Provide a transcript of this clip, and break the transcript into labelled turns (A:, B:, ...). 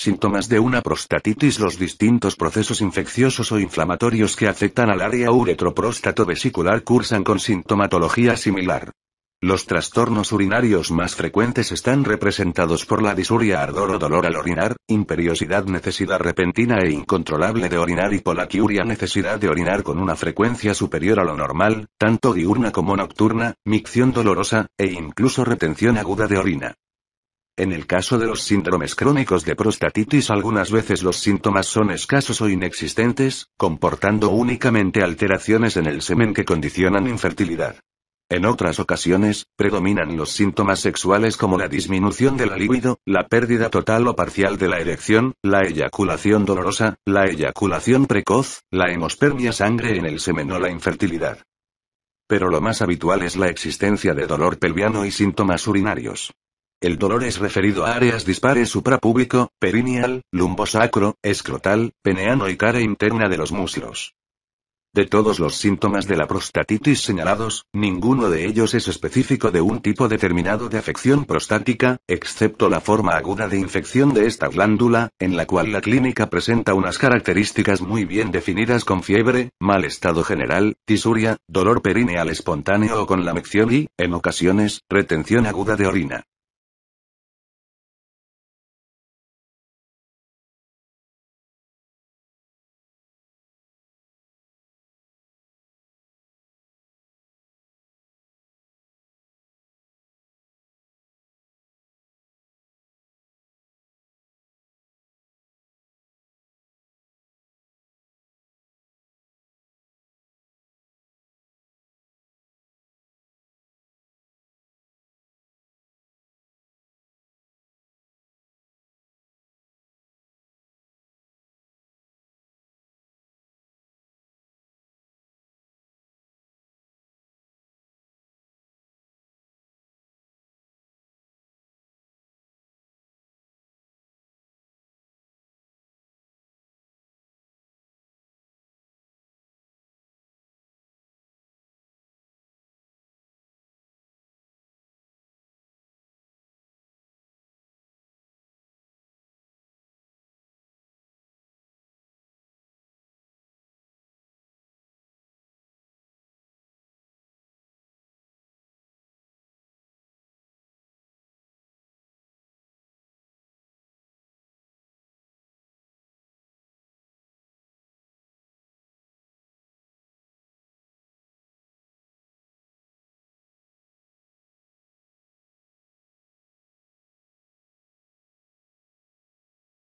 A: Síntomas de una prostatitis Los distintos procesos infecciosos o inflamatorios que afectan al área uretropróstato vesicular cursan con sintomatología similar. Los trastornos urinarios más frecuentes están representados por la disuria, ardor o dolor al orinar, imperiosidad, necesidad repentina e incontrolable de orinar y polaquiuria, necesidad de orinar con una frecuencia superior a lo normal, tanto diurna como nocturna, micción dolorosa, e incluso retención aguda de orina. En el caso de los síndromes crónicos de prostatitis algunas veces los síntomas son escasos o inexistentes, comportando únicamente alteraciones en el semen que condicionan infertilidad. En otras ocasiones, predominan los síntomas sexuales como la disminución de la libido, la pérdida total o parcial de la erección, la eyaculación dolorosa, la eyaculación precoz, la hemospermia sangre en el semen o la infertilidad. Pero lo más habitual es la existencia de dolor pelviano y síntomas urinarios. El dolor es referido a áreas dispares suprapúbico, perineal, lumbosacro, escrotal, peneano y cara interna de los muslos. De todos los síntomas de la prostatitis señalados, ninguno de ellos es específico de un tipo determinado de afección prostática, excepto la forma aguda de infección de esta glándula, en la cual la clínica presenta unas características muy bien definidas con fiebre, mal estado general, tisuria, dolor perineal espontáneo o con lamección y, en ocasiones, retención aguda de orina.